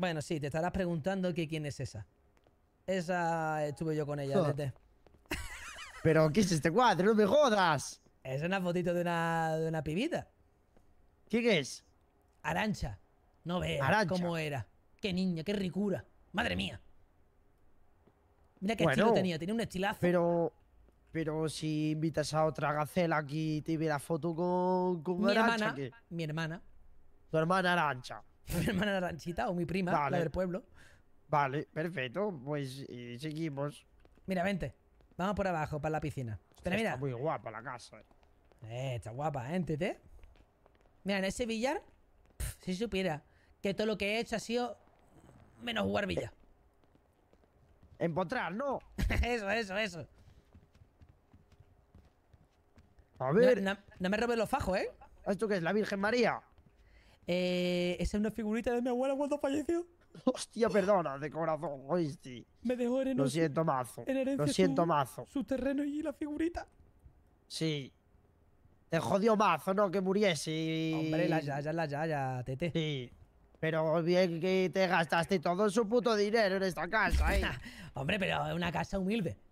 Bueno, sí, te estarás preguntando quién es esa. Esa estuve yo con ella, Tete. Pero, ¿qué es este cuadro? ¡No me jodas! Es una fotito de una, de una pibita. ¿Quién es? Arancha. No veas cómo era. Qué niña, qué ricura. Madre mía. Mira qué estilo tenía, tenía un estilazo. Pero. Pero si invitas a otra gacela aquí te ve foto con, con Arancha, Mi hermana. Tu hermana Arancha. mi hermana ranchita o mi prima, la del pueblo. Vale, perfecto. Pues eh, seguimos. Mira, vente. Vamos por abajo, para la piscina. Pero mira. Está muy guapa la casa. Eh, eh está guapa, ¿eh? Mira, en ese billar, si supiera que todo lo que he hecho ha sido menos jugar billar. Eh. Empotrar, ¿no? eso, eso, eso. A ver. No, me robes los fajos, ¿eh? ¿Esto qué es? ¿La Virgen María? Eh, esa es una figurita de mi abuela cuando falleció. Hostia, perdona, de corazón, Me dejó en Lo siento mazo. En Lo siento mazo. Su terreno y la figurita. Sí. Te jodió mazo, ¿no? Que muriese. Hombre, la ya, la ya, tete. Sí. Pero bien que te gastaste todo su puto dinero en esta casa, ¿eh? Hombre, pero es una casa humilde.